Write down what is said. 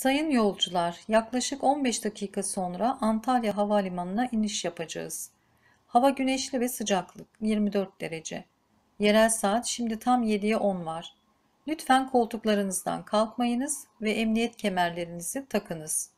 Sayın yolcular, yaklaşık 15 dakika sonra Antalya Havalimanı'na iniş yapacağız. Hava güneşli ve sıcaklık 24 derece. Yerel saat şimdi tam 7'ye 10 var. Lütfen koltuklarınızdan kalkmayınız ve emniyet kemerlerinizi takınız.